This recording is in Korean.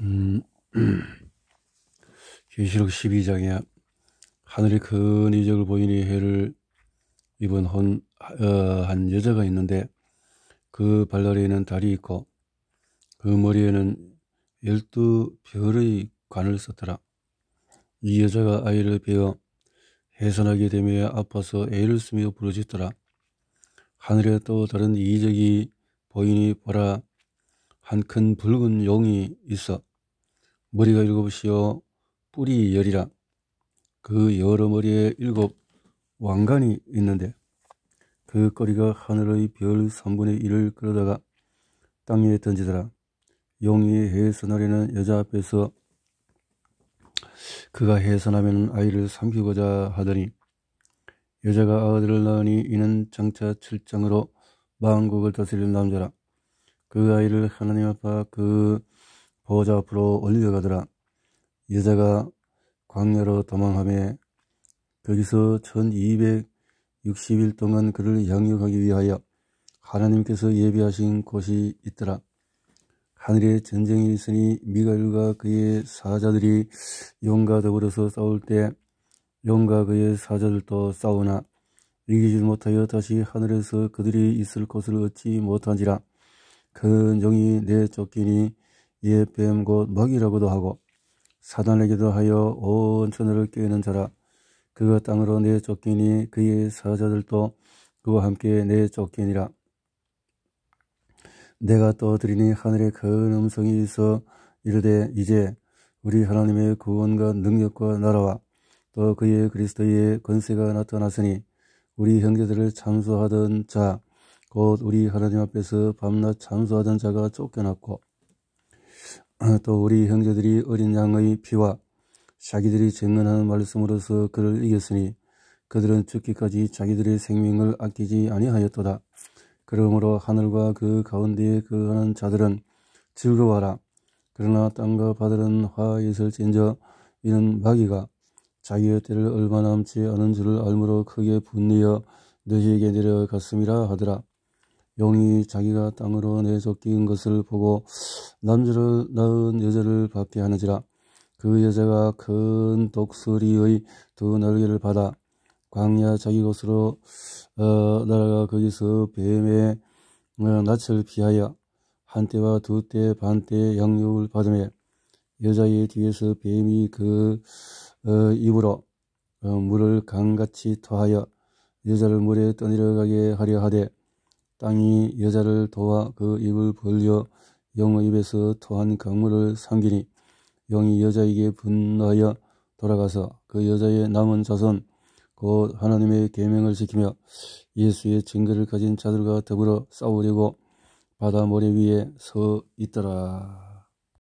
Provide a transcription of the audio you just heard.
음, 계시록 12장에 하늘이큰 이적을 보이니 해를 입은 헌, 어, 한 여자가 있는데 그 발다리에는 달이 있고 그 머리에는 열두 별의 관을 썼더라. 이 여자가 아이를 베어 해산하게 되며 아파서 애를 쓰며 부르짖더라. 하늘에 또 다른 이적이 보이니 보라 한큰 붉은 용이 있어 머리가 일곱이시여 뿌리 열이라 그 여러 머리에 일곱 왕관이 있는데 그 꼬리가 하늘의 별 3분의 1을 끌어다가 땅 위에 던지더라. 용이 해선하려는 여자 앞에서 그가 해선하면 아이를 삼키고자 하더니 여자가 아들을 낳으니 이는 장차 출장으로 망국을 다스릴 남자라. 그 아이를 하나님 아빠 그 보호자 앞으로 올려가더라. 여자가 광야로 도망함에 거기서 1260일 동안 그를 양육하기 위하여 하나님께서 예비하신 곳이 있더라. 하늘에 전쟁이 있으니 미가엘과 그의 사자들이 용과 더불어서 싸울 때 용과 그의 사자들도 싸우나 이기지 못하여 다시 하늘에서 그들이 있을 곳을 얻지 못한지라. 근종이 내 쫓기니 이에 뱀곧 먹이라고도 하고 사단에게도 하여 온 천하를 깨는 자라 그가 땅으로 내 쫓기니 그의 사자들도 그와 함께 내 쫓기니라 내가 또들이니 하늘에 큰 음성이 있어 이르되 이제 우리 하나님의 구원과 능력과 나라와 또 그의 그리스도의 권세가 나타났으니 우리 형제들을 참소하던 자곧 우리 하나님 앞에서 밤낮 장수하던 자가 쫓겨났고 또 우리 형제들이 어린 양의 피와 자기들이 증언하는 말씀으로서 그를 이겼으니 그들은 죽기까지 자기들의 생명을 아끼지 아니하였도다. 그러므로 하늘과 그 가운데에 거하는 자들은 즐거워하라. 그러나 땅과 바다는 화있을진저 이는 마귀가 자기의 때를 얼마 남지 않은 줄을 알므로 크게 분리어 너희에게 내려갔음이라 하더라. 용이 자기가 땅으로 내서 끼인 것을 보고 남자를 낳은 여자를 받게 하는지라 그 여자가 큰 독수리의 두 날개를 받아 광야 자기 곳으로 어, 날아가 거기서 뱀의 어, 낯을 피하여 한때와 두때 반때 양육을 받으며 여자의 뒤에서 뱀이 그 어, 입으로 어, 물을 강같이 토하여 여자를 물에 떠내려가게 하려 하되 땅이 여자를 도와 그 입을 벌려 영의 입에서 토한 강물을 삼기니 영이 여자에게 분노하여 돌아가서 그 여자의 남은 자손 곧 하나님의 계명을 지키며 예수의 증거를 가진 자들과 더불어 싸우려고 바다 모래 위에 서 있더라.